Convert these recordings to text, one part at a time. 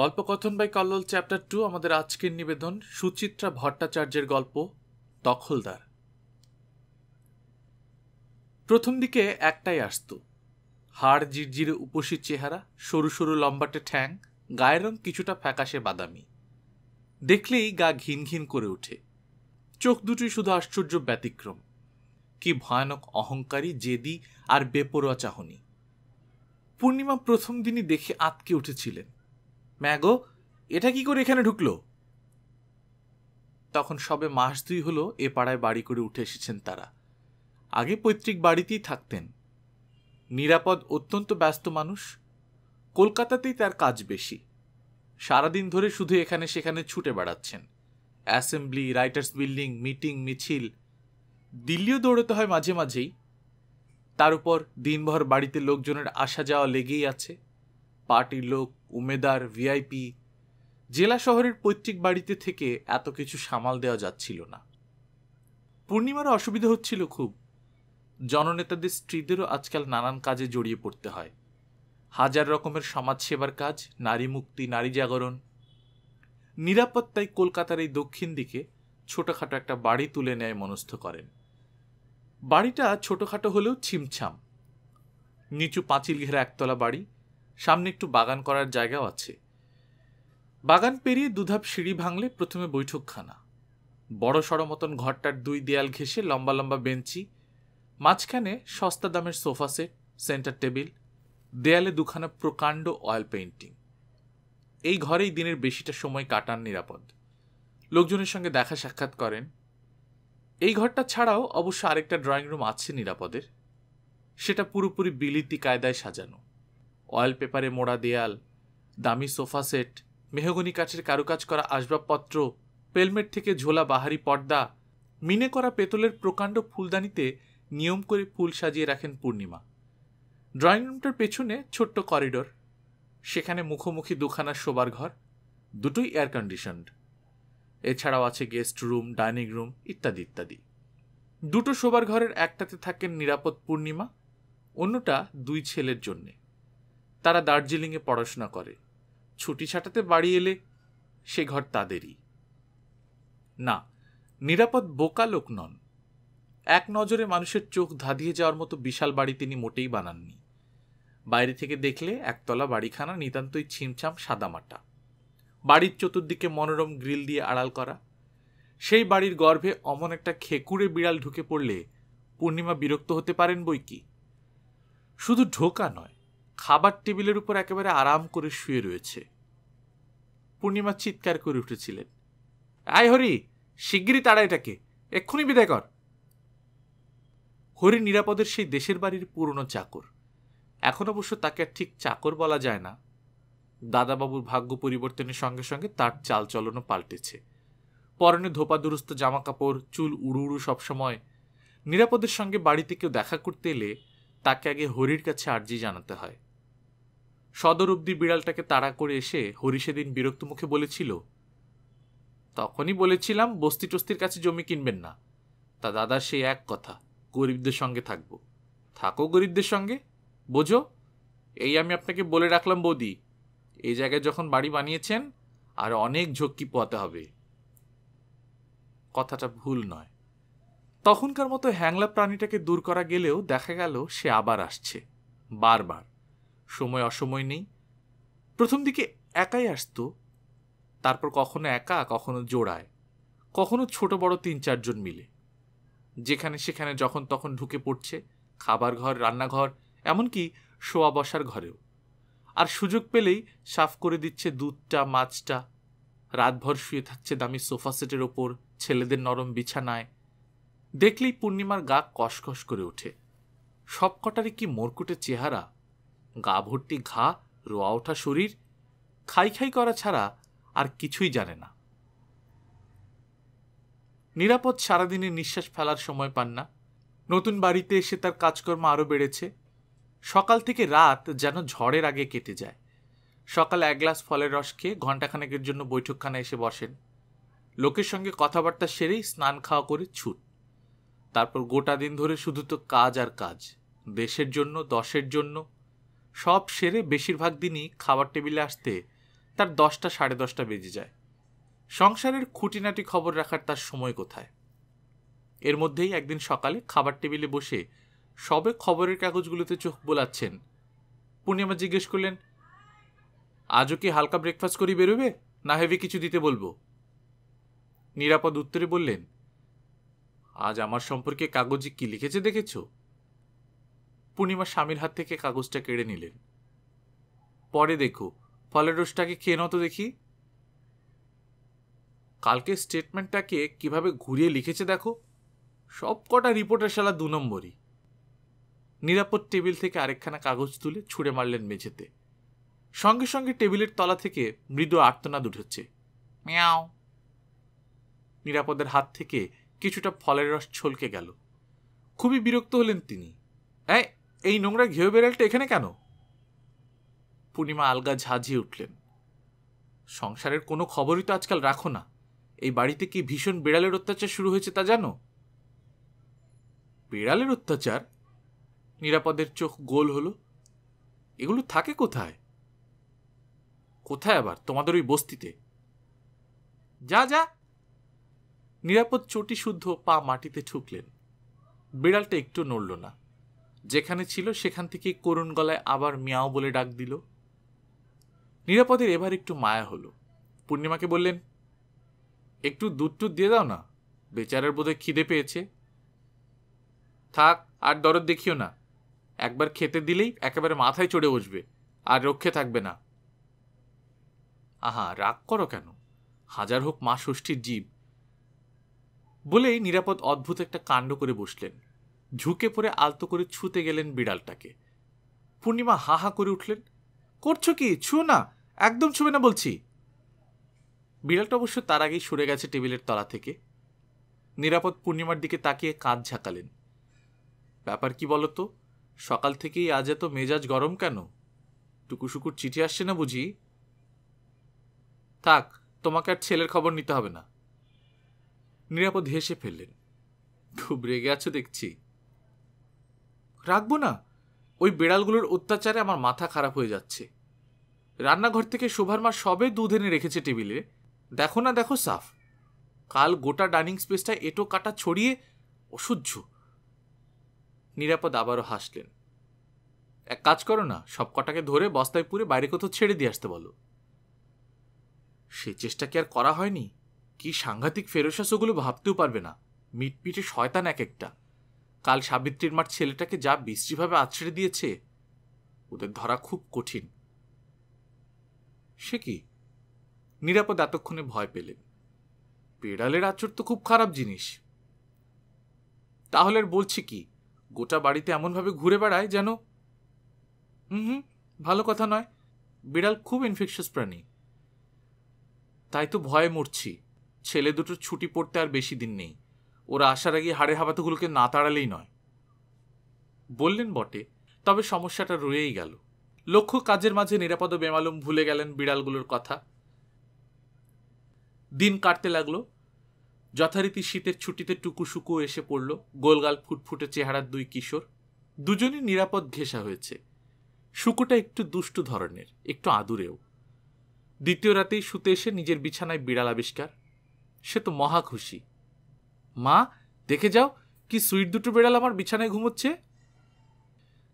গল্পকথন by Kallol chapter two আমাদের আজকের নিবেদন সুচিত্রা ভট্টাচার্যের গল্প দখলদার প্রথম দিকে একটাই আসত হাড় জিরজিরে উপসী চেহারা সরু সরু লম্বাটে ঠ্যাং গায়ের রং কিছুটা ফ্যাকাশে বাদামি দেখলেই গা ঘিন ঘিন করে ওঠে চোখ দুটি শুধু আশ্চর্য ব্যতিক্রম কি ভয়ানক অহংকারী জেদি আর বেপরোয়া চাহনি পূর্ণিমা প্রথম দিনই দেখে আঁতকে উঠেছিলেন ম্যাগো এটা কি করে এখানে ঢুকলো তখন সবে মাস দুই হলো এ পাড়ায় বাড়ি করে উঠে এসেছেন তারা আগে পৈতৃক বাড়িতেই থাকতেন নিরাপদ অত্যন্ত ব্যস্ত মানুষ কলকাতাতেই তার কাজ বেশি সারাদিন ধরে শুধু এখানে সেখানে ছুটে বেড়াচ্ছেন অ্যাসেম্বলি রাইটার্স বিল্ডিং মিটিং মিছিল দিল্লিও দৌড়তে হয় মাঝে মাঝেই তার উপর দিনভর বাড়িতে লোকজনের আসা যাওয়া লেগেই আছে পার্টির লোক উমেদার ভিআইপি জেলা শহরের পৈতৃক বাড়িতে থেকে এত কিছু সামাল দেওয়া যাচ্ছিল না পূর্ণিমার অসুবিধা হচ্ছিল খুব জননেতাদের স্ত্রীদেরও আজকাল নানান কাজে জড়িয়ে পড়তে হয় হাজার রকমের সমাজসেবার কাজ নারী মুক্তি নারী জাগরণ নিরাপত্তায় কলকাতার এই দক্ষিণ দিকে ছোটোখাটো একটা বাড়ি তুলে নেয় মনস্থ করেন বাড়িটা ছোটোখাটো হলেও ছিমছাম নিচু পাঁচিল ঘেরা একতলা বাড়ি সামনে একটু বাগান করার জায়গাও আছে বাগান পেরিয়ে দুধাপ সিঁড়ি ভাঙলে প্রথমে বৈঠকখানা বড় সড় মতন ঘরটার দুই দেয়াল ঘেসে লম্বা লম্বা বেঞ্চি মাঝখানে সস্তা দামের সোফা সেট সেন্টার টেবিল দেয়ালে দুখানা প্রকাণ্ড অয়েল পেইন্টিং এই ঘরেই দিনের বেশিটা সময় কাটান নিরাপদ লোকজনের সঙ্গে দেখা সাক্ষাৎ করেন এই ঘরটা ছাড়াও অবশ্য আরেকটা ড্রয়িং রুম আছে নিরাপদের সেটা পুরোপুরি বিলিতি কায়দায় সাজানো অয়েল পেপারে মোড়া দেয়াল দামি সোফা সেট মেহগনি কাঠের কারুকাজ করা আসবাবপত্র পেলমেট থেকে ঝোলা বাহারি পর্দা মিনে করা পেতলের প্রকাণ্ড ফুলদানিতে নিয়ম করে ফুল সাজিয়ে রাখেন পূর্ণিমা ড্রয়িং রুমটার পেছনে ছোট্ট করিডোর সেখানে মুখোমুখি দুখানা শোবার ঘর দুটোই এয়ার কন্ডিশনড এছাড়াও আছে গেস্ট রুম ডাইনিং রুম ইত্যাদি ইত্যাদি দুটো শোবার ঘরের একটাতে থাকেন নিরাপদ পূর্ণিমা অন্যটা দুই ছেলের জন্যে তারা দার্জিলিংয়ে পড়াশোনা করে ছুটি ছাটাতে বাড়ি এলে সে ঘর তাদেরই না নিরাপদ বোকা লোক নন এক নজরে মানুষের চোখ ধাঁধিয়ে যাওয়ার মতো বিশাল বাড়ি তিনি মোটেই বানাননি বাইরে থেকে দেখলে একতলা বাড়িখানা নিতান্তই ছিমছাম সাদামাটা বাড়ির চতুর্দিকে মনোরম গ্রিল দিয়ে আড়াল করা সেই বাড়ির গর্ভে অমন একটা খেকুড়ে বিড়াল ঢুকে পড়লে পূর্ণিমা বিরক্ত হতে পারেন বই কি শুধু ঢোকা নয় খাবার টেবিলের উপর একেবারে আরাম করে শুয়ে রয়েছে পূর্ণিমা চিৎকার করে উঠেছিলেন আয় হরি শিগগিরই তাড়া এটাকে এক্ষুনি বিদায় কর হরি নিরাপদের সেই দেশের বাড়ির পুরনো চাকর এখন অবশ্য তাকে আর ঠিক চাকর বলা যায় না দাদাবাবুর ভাগ্য পরিবর্তনের সঙ্গে সঙ্গে তার চালচলনও পাল্টেছে পরনে ধোপা দুরস্ত জামা কাপড় চুল উড়ু উড়ু সবসময় নিরাপদের সঙ্গে বাড়িতে কেউ দেখা করতে এলে তাকে আগে হরির কাছে আর্জি জানাতে হয় সদর অব্দি বিড়ালটাকে তাড়া করে এসে হরি সেদিন বিরক্ত মুখে বলেছিল তখনই বলেছিলাম বস্তি টস্তির কাছে জমি কিনবেন না তা দাদা সেই এক কথা গরিবদের সঙ্গে থাকব থাকো গরিবদের সঙ্গে বোঝো এই আমি আপনাকে বলে রাখলাম বৌদি এই জায়গায় যখন বাড়ি বানিয়েছেন আর অনেক ঝক্কি পোয়াতে হবে কথাটা ভুল নয় তখনকার মতো হ্যাংলা প্রাণীটাকে দূর করা গেলেও দেখা গেল সে আবার আসছে বারবার সময় অসময় নেই প্রথম দিকে একাই আসত তারপর কখনো একা কখনো জোড়ায় কখনো ছোট বড় তিন চারজন মিলে যেখানে সেখানে যখন তখন ঢুকে পড়ছে খাবার ঘর রান্নাঘর এমনকি শোয়া বসার ঘরেও আর সুযোগ পেলেই সাফ করে দিচ্ছে দুধটা মাছটা রাতভর শুয়ে থাকছে দামি সোফা সেটের ওপর ছেলেদের নরম বিছানায় দেখলেই পূর্ণিমার গা কসকস করে ওঠে সব কটারই কি মরকুটে চেহারা গা ভর্তি ঘা রোয়া ওঠা শরীর খাই খাই করা ছাড়া আর কিছুই জানে না নিরাপদ সারাদিনে নিঃশ্বাস ফেলার সময় পান না নতুন বাড়িতে এসে তার কাজকর্ম আরও বেড়েছে সকাল থেকে রাত যেন ঝড়ের আগে কেটে যায় সকালে এক গ্লাস ফলের রস খেয়ে ঘণ্টাখানেকের জন্য বৈঠকখানা এসে বসেন লোকের সঙ্গে কথাবার্তা সেরেই স্নান খাওয়া করে ছুট তারপর গোটা দিন ধরে শুধু তো কাজ আর কাজ দেশের জন্য দশের জন্য সব সেরে বেশিরভাগ দিনই খাবার টেবিলে আসতে তার দশটা সাড়ে দশটা বেজে যায় সংসারের খুঁটিনাটি খবর রাখার তার সময় কোথায় এর মধ্যেই একদিন সকালে খাবার টেবিলে বসে সবে খবরের কাগজগুলোতে চোখ বোলাচ্ছেন পূর্ণিমা জিজ্ঞেস করলেন আজও কি হালকা ব্রেকফাস্ট করি বেরোবে না হেভি কিছু দিতে বলবো নিরাপদ উত্তরে বললেন আজ আমার সম্পর্কে কাগজে কি লিখেছে দেখেছো পূর্ণিমা স্বামীর হাত থেকে কাগজটা কেড়ে নিলেন পরে দেখো ফলের রোসটাকে খেয়ে নতো দেখি কালকে স্টেটমেন্টটাকে কিভাবে ঘুরিয়ে লিখেছে দেখো সব কটা রিপোর্টের শালা দু নম্বরই নিরাপদ টেবিল থেকে আরেকখানা কাগজ তুলে ছুঁড়ে মারলেন মেঝেতে সঙ্গে সঙ্গে টেবিলের তলা থেকে মৃদু আর্তনাদ উঠেছে মিয়াও নিরাপদের হাত থেকে কিছুটা ফলের রস ছলকে গেল খুবই বিরক্ত হলেন তিনি এই এই নোংরা ঘেউ বেড়ালটা এখানে কেন পূর্ণিমা আলগা ঝাঁঝিয়ে উঠলেন সংসারের কোনো খবরই তো আজকাল রাখো না এই বাড়িতে কি ভীষণ বিড়ালের অত্যাচার শুরু হয়েছে তা জানো বিড়ালের অত্যাচার নিরাপদের চোখ গোল হলো এগুলো থাকে কোথায় কোথায় আবার তোমাদের ওই বস্তিতে যা যা নিরাপদ চটি শুদ্ধ পা মাটিতে ঠুকলেন বিড়ালটা একটু নড়ল না যেখানে ছিল সেখান থেকে করুণ গলায় আবার মিয়াও বলে ডাক দিল নিরাপদের এবার একটু মায়া হলো পূর্ণিমাকে বললেন একটু দুধ টুধ দিয়ে দাও না বেচারার বোধহয় খিদে পেয়েছে থাক আর দরদ দেখিও না একবার খেতে দিলেই একেবারে মাথায় চড়ে বসবে আর রক্ষে থাকবে না আহা রাগ করো কেন হাজার হোক মা ষষ্ঠীর জীব বলেই নিরাপদ অদ্ভুত একটা কাণ্ড করে বসলেন ঝুঁকে পড়ে আলতো করে ছুতে গেলেন বিড়ালটাকে পূর্ণিমা হা হা করে উঠলেন করছো কি ছুঁ না একদম ছুবে না বলছি বিড়ালটা অবশ্য তার আগেই সরে গেছে টেবিলের তলা থেকে নিরাপদ পূর্ণিমার দিকে তাকিয়ে কাঁধ ঝাঁকালেন ব্যাপার কি বলতো সকাল থেকেই আজ এত মেজাজ গরম কেন শুকুর চিঠি আসছে না বুঝি থাক তোমাকে আর ছেলের খবর নিতে হবে না নিরাপদ হেসে ফেললেন খুব রেগে আছো দেখছি রাখবো না ওই বেড়ালগুলোর অত্যাচারে আমার মাথা খারাপ হয়ে যাচ্ছে রান্নাঘর থেকে শোভার মা সবে দুধ এনে রেখেছে টেবিলে দেখো না দেখো সাফ কাল গোটা ডাইনিং স্পেসটা এটো কাটা ছড়িয়ে অসহ্য নিরাপদ আবারও হাসলেন এক কাজ করো না সব কটাকে ধরে বস্তায় পুরে বাইরে কোথাও ছেড়ে দিয়ে আসতে বলো সে চেষ্টা কি আর করা হয়নি কি সাংঘাতিক ফেরোসাস ওগুলো ভাবতেও পারবে না মিটপিটে শয়তান এক একটা কাল সাবিত্রীর মার ছেলেটাকে যা বিশ্রীভাবে আছড়ে দিয়েছে ওদের ধরা খুব কঠিন সে কি নিরাপদ এতক্ষণে ভয় পেলেন বেড়ালের আচর তো খুব খারাপ জিনিস তাহলে বলছি কি গোটা বাড়িতে এমনভাবে ঘুরে বেড়ায় যেন হুম ভালো কথা নয় বিড়াল খুব ইনফেকশাস প্রাণী তাই তো ভয়ে মরছি ছেলে দুটোর ছুটি পড়তে আর বেশি দিন নেই ওরা আসার আগে হাড়ে হাবাতগুলোকে না তাড়ালেই নয় বললেন বটে তবে সমস্যাটা রয়েই গেল লক্ষ্য কাজের মাঝে নিরাপদ বেমালুম ভুলে গেলেন বিড়ালগুলোর কথা দিন কাটতে লাগলো যথারীতি শীতের ছুটিতে টুকুসুকু এসে পড়ল গোলগাল ফুটফুটে চেহারার দুই কিশোর দুজনই নিরাপদ ঘেঁষা হয়েছে শুকুটা একটু দুষ্টু ধরনের একটু আদুরেও দ্বিতীয় রাতেই শুতে এসে নিজের বিছানায় বিড়াল আবিষ্কার সে তো মহা খুশি মা দেখে যাও কি সুইট দুটো বেড়াল আমার বিছানায় ঘুমোচ্ছে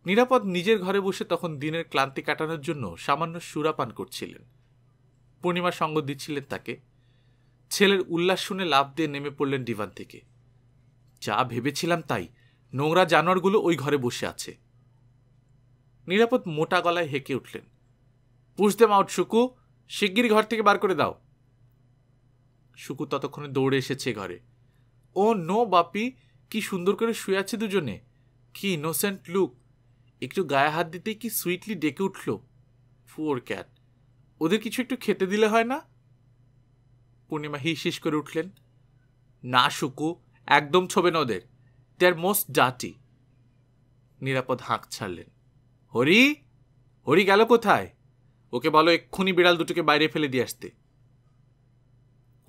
নিরাপদ নিজের ঘরে বসে তখন দিনের ক্লান্তি কাটানোর জন্য সামান্য সুরাপান করছিলেন পূর্ণিমা সঙ্গ দিচ্ছিলেন তাকে ছেলের উল্লাস শুনে লাভ দিয়ে নেমে পড়লেন ডিভান থেকে যা ভেবেছিলাম তাই নোংরা জানোয়ারগুলো ওই ঘরে বসে আছে নিরাপদ মোটা গলায় হেঁকে উঠলেন পুষতে মাউট শুকু শিগগির ঘর থেকে বার করে দাও শুকু ততক্ষণে দৌড়ে এসেছে ঘরে ও নো বাপি কি সুন্দর করে শুয়ে আছে দুজনে কি ইনোসেন্ট লুক একটু গায়ে হাত দিতেই কি সুইটলি ডেকে উঠল ফুয়ার ক্যাট ওদের কিছু একটু খেতে দিলে হয় না পূর্ণিমা হিস করে উঠলেন না শুকু একদম ছবে না ওদের দে আর মোস্ট ডাটি নিরাপদ হাঁক ছাড়লেন হরি হরি গেল কোথায় ওকে বলো এক্ষুনি বিড়াল দুটোকে বাইরে ফেলে দিয়ে আসতে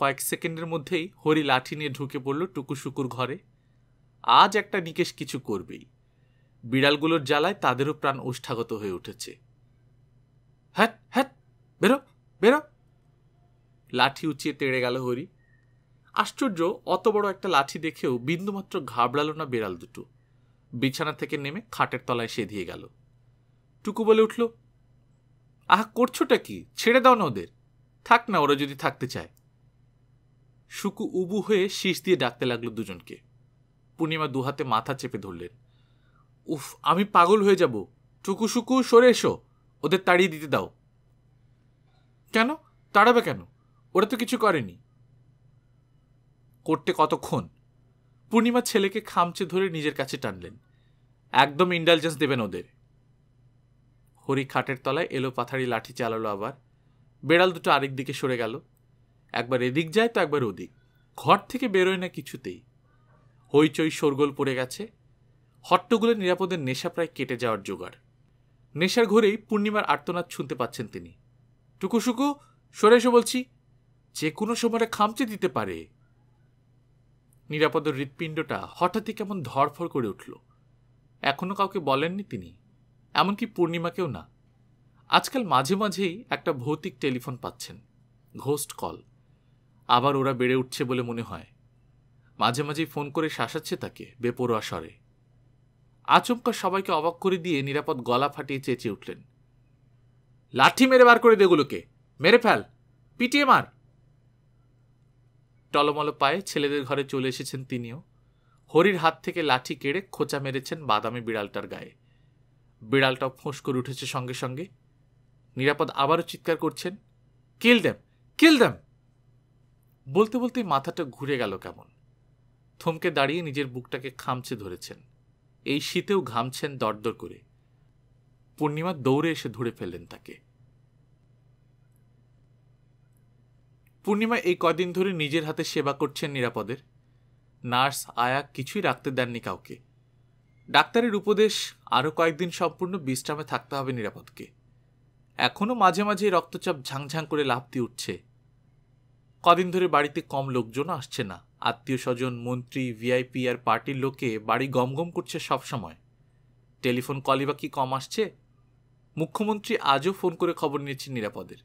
কয়েক সেকেন্ডের মধ্যেই হরি লাঠি নিয়ে ঢুকে পড়ল টুকুশুকুর ঘরে আজ একটা নিকেশ কিছু করবেই বিড়ালগুলোর জ্বালায় তাদেরও প্রাণ উষ্ঠাগত হয়ে উঠেছে হ্যাট হ্যাট বেরো বেরো লাঠি উঁচিয়ে তেড়ে গেল হরি আশ্চর্য অত বড় একটা লাঠি দেখেও বিন্দুমাত্র ঘাবড়ালো না বিড়াল দুটো বিছানা থেকে নেমে খাটের তলায় সেধিয়ে গেল টুকু বলে উঠল আহা করছোটা কি ছেড়ে দাও না ওদের থাক না ওরা যদি থাকতে চায় শুকু উবু হয়ে শীষ দিয়ে ডাকতে লাগলো দুজনকে পূর্ণিমা দুহাতে মাথা চেপে ধরলেন উফ আমি পাগল হয়ে যাব টুকু শুকু সরে এসো ওদের তাড়িয়ে দিতে দাও কেন তাড়াবে কেন ওরা তো কিছু করেনি করতে কতক্ষণ পূর্ণিমা ছেলেকে খামচে ধরে নিজের কাছে টানলেন একদম ইন্ডালজেন্স দেবেন ওদের হরি খাটের তলায় এলো পাথারি লাঠি চালালো আবার বেড়াল দুটো আরেক দিকে সরে গেল একবার এদিক যায় তো একবার ওদিক ঘর থেকে বেরোয় না কিছুতেই হইচই শোরগোল পড়ে গেছে হট্টগুলো নিরাপদের নেশা প্রায় কেটে যাওয়ার জোগাড় নেশার ঘোরেই পূর্ণিমার আর্তনাদ শুনতে পাচ্ছেন তিনি টুকুসুকু সরে এসে বলছি যে কোনো সময় খামচে দিতে পারে নিরাপদ হৃৎপিণ্ডটা হঠাৎই কেমন ধরফর করে উঠল এখনও কাউকে বলেননি তিনি এমনকি পূর্ণিমাকেও না আজকাল মাঝে মাঝেই একটা ভৌতিক টেলিফোন পাচ্ছেন ঘোস্ট কল আবার ওরা বেড়ে উঠছে বলে মনে হয় মাঝে মাঝেই ফোন করে শাসাচ্ছে তাকে বেপরোয়া স্বরে আচমকা সবাইকে অবাক করে দিয়ে নিরাপদ গলা ফাটিয়ে চেঁচিয়ে উঠলেন লাঠি মেরে বার করে দেগুলোকে মেরে ফেল পিটিয়ে মার টলমল পায়ে ছেলেদের ঘরে চলে এসেছেন তিনিও হরির হাত থেকে লাঠি কেড়ে খোঁচা মেরেছেন বাদামি বিড়ালটার গায়ে বিড়ালটা ফোঁস করে উঠেছে সঙ্গে সঙ্গে নিরাপদ আবারও চিৎকার করছেন কিল দেম কিল দেম বলতে বলতে মাথাটা ঘুরে গেল কেমন থমকে দাঁড়িয়ে নিজের বুকটাকে খামছে ধরেছেন এই শীতেও ঘামছেন দরদর করে পূর্ণিমা দৌড়ে এসে ধরে ফেললেন তাকে পূর্ণিমা এই কদিন ধরে নিজের হাতে সেবা করছেন নিরাপদের নার্স আয়া কিছুই রাখতে দেননি কাউকে ডাক্তারের উপদেশ আরও কয়েকদিন সম্পূর্ণ বিশ্রামে থাকতে হবে নিরাপদকে এখনও মাঝে মাঝে রক্তচাপ ঝাংঝাং করে লাফ দিয়ে উঠছে কদিন ধরে বাড়িতে কম লোকজন আসছে না আত্মীয় স্বজন মন্ত্রী ভিআইপি আর পার্টির লোকে বাড়ি গমগম করছে সবসময় টেলিফোন কলই বা কি কম আসছে মুখ্যমন্ত্রী আজও ফোন করে খবর নিয়েছেন নিরাপদের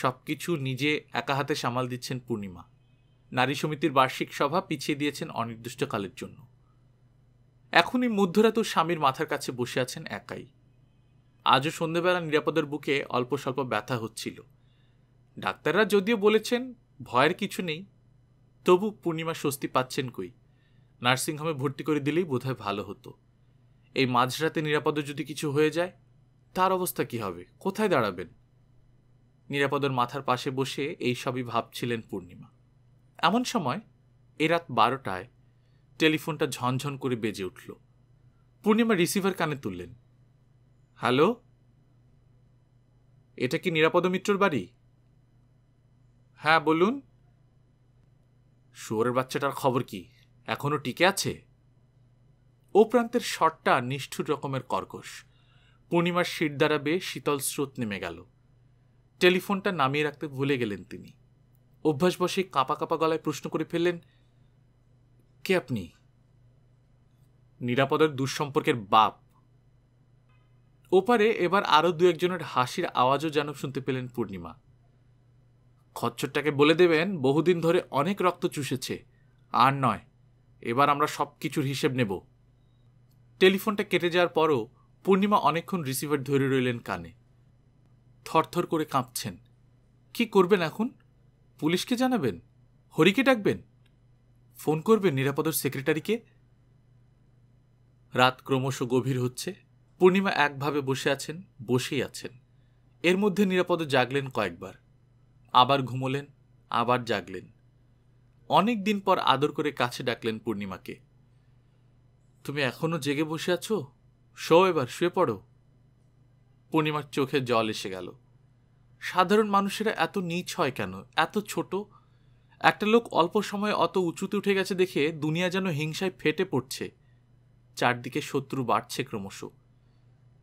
সব কিছু নিজে একা হাতে সামাল দিচ্ছেন পূর্ণিমা নারী সমিতির বার্ষিক সভা পিছিয়ে দিয়েছেন অনির্দিষ্টকালের জন্য এখনই মধ্যরাতেও স্বামীর মাথার কাছে বসে আছেন একাই আজও সন্ধেবেলা নিরাপদের বুকে অল্প স্বল্প ব্যথা হচ্ছিল ডাক্তাররা যদিও বলেছেন ভয়ের কিছু নেই তবু পূর্ণিমা স্বস্তি পাচ্ছেন কই নার্সিংহোমে ভর্তি করে দিলেই বোধহয় ভালো হতো এই মাঝরাতে নিরাপদে যদি কিছু হয়ে যায় তার অবস্থা কি হবে কোথায় দাঁড়াবেন নিরাপদর মাথার পাশে বসে এই সবই ভাবছিলেন পূর্ণিমা এমন সময় এ রাত বারোটায় টেলিফোনটা ঝনঝন করে বেজে উঠল পূর্ণিমা রিসিভার কানে তুললেন হ্যালো এটা কি নিরাপদ মিত্রর বাড়ি হ্যাঁ বলুন শুয়োরের বাচ্চাটার খবর কি এখনও টিকে আছে ও প্রান্তের শটটা নিষ্ঠুর রকমের কর্কশ পূর্ণিমার শীত দ্বারা বেয়ে শীতল স্রোত নেমে গেল টেলিফোনটা নামিয়ে রাখতে ভুলে গেলেন তিনি অভ্যাস বসে কাঁপা কাঁপা গলায় প্রশ্ন করে ফেললেন কে আপনি নিরাপদের দুঃসম্পর্কের বাপ ওপারে এবার আরও দু একজনের হাসির আওয়াজও যেন শুনতে পেলেন পূর্ণিমা খচ্চরটাকে বলে দেবেন বহুদিন ধরে অনেক রক্ত চুষেছে আর নয় এবার আমরা সব কিছুর হিসেব নেব টেলিফোনটা কেটে যাওয়ার পরও পূর্ণিমা অনেকক্ষণ রিসিভার ধরে রইলেন কানে থরথর করে কাঁপছেন কি করবেন এখন পুলিশকে জানাবেন হরিকে ডাকবেন ফোন করবেন নিরাপদর সেক্রেটারিকে রাত ক্রমশ গভীর হচ্ছে পূর্ণিমা একভাবে বসে আছেন বসেই আছেন এর মধ্যে নিরাপদ জাগলেন কয়েকবার আবার ঘুমোলেন আবার জাগলেন অনেক দিন পর আদর করে কাছে ডাকলেন পূর্ণিমাকে তুমি এখনও জেগে বসে আছো শো এবার শুয়ে পড়ো পূর্ণিমার চোখে জল এসে গেল সাধারণ মানুষেরা এত নিচ হয় কেন এত ছোট একটা লোক অল্প সময়ে অত উঁচুতে উঠে গেছে দেখে দুনিয়া যেন হিংসায় ফেটে পড়ছে চারদিকে শত্রু বাড়ছে ক্রমশ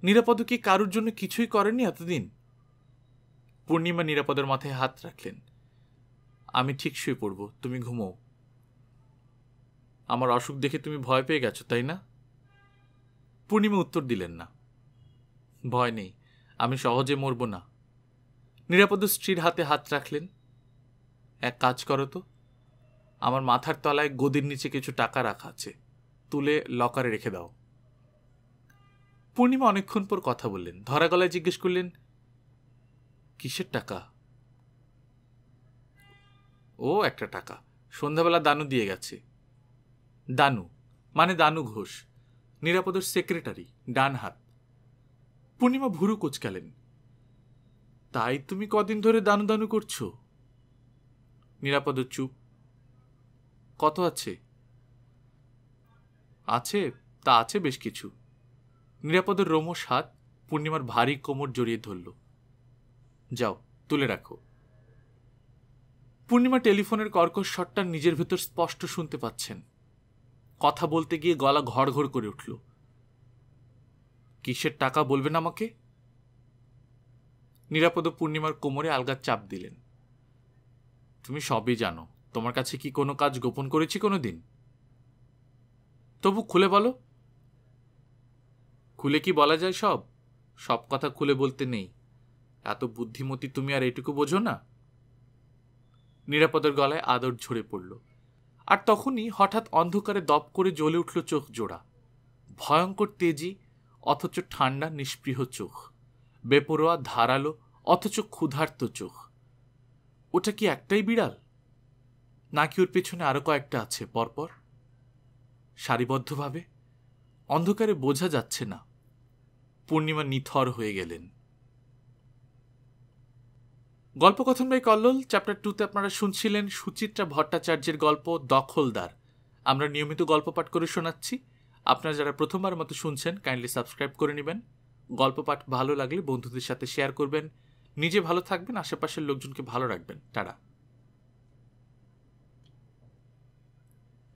নিরাপদ কি কারুর জন্য কিছুই করেনি এতদিন পূর্ণিমা নিরাপদের মাথায় হাত রাখলেন আমি ঠিক শুয়ে পড়ব তুমি ঘুমো আমার অসুখ দেখে তুমি ভয় পেয়ে গেছ তাই না পূর্ণিমা উত্তর দিলেন না ভয় নেই আমি সহজে মরব না নিরাপদ স্ত্রীর হাতে হাত রাখলেন এক কাজ করো তো আমার মাথার তলায় গদির নিচে কিছু টাকা রাখা আছে তুলে লকারে রেখে দাও পূর্ণিমা অনেকক্ষণ পর কথা বললেন ধরা গলায় জিজ্ঞেস করলেন কিসের টাকা ও একটা টাকা সন্ধ্যাবেলা দানু দিয়ে গেছে দানু মানে দানু ঘোষ নিরাপদর সেক্রেটারি ডান হাত পূর্ণিমা ভুরু গেলেন তাই তুমি কদিন ধরে দানু দানু করছো নিরাপদ চুপ কত আছে আছে তা আছে বেশ কিছু নিরাপদের রোমস হাত পূর্ণিমার ভারী কোমর জড়িয়ে ধরল যাও তুলে রাখো পূর্ণিমা টেলিফোনের কর্কশ শটটা নিজের ভেতর স্পষ্ট শুনতে পাচ্ছেন কথা বলতে গিয়ে গলা ঘর ঘর করে উঠল কিসের টাকা বলবেন আমাকে নিরাপদ পূর্ণিমার কোমরে আলগা চাপ দিলেন তুমি সবই জানো তোমার কাছে কি কোনো কাজ গোপন করেছি কোনো দিন তবু খুলে বলো খুলে কি বলা যায় সব সব কথা খুলে বলতে নেই এত বুদ্ধিমতী তুমি আর এটুকু বোঝো না নিরাপদের গলায় আদর ঝরে পড়ল আর তখনই হঠাৎ অন্ধকারে দপ করে জ্বলে উঠল চোখ জোড়া ভয়ঙ্কর তেজি অথচ ঠান্ডা নিষ্পৃহ চোখ বেপরোয়া ধারালো অথচ ক্ষুধার্ত চোখ ওটা কি একটাই বিড়াল নাকি ওর পেছনে আরও কয়েকটা আছে পরপর সারিবদ্ধভাবে অন্ধকারে বোঝা যাচ্ছে না পূর্ণিমা নিথর হয়ে গেলেন গল্পকথন বাই কল্লোল চ্যাপ্টার টুতে আপনারা শুনছিলেন সুচিত্রা ভট্টাচার্যের গল্প দখলদার আমরা নিয়মিত গল্প পাঠ করে শোনাচ্ছি আপনারা যারা প্রথমবার মতো শুনছেন কাইন্ডলি সাবস্ক্রাইব করে নেবেন গল্প পাঠ ভালো লাগলে বন্ধুদের সাথে শেয়ার করবেন নিজে ভালো থাকবেন আশেপাশের লোকজনকে ভালো রাখবেন তারা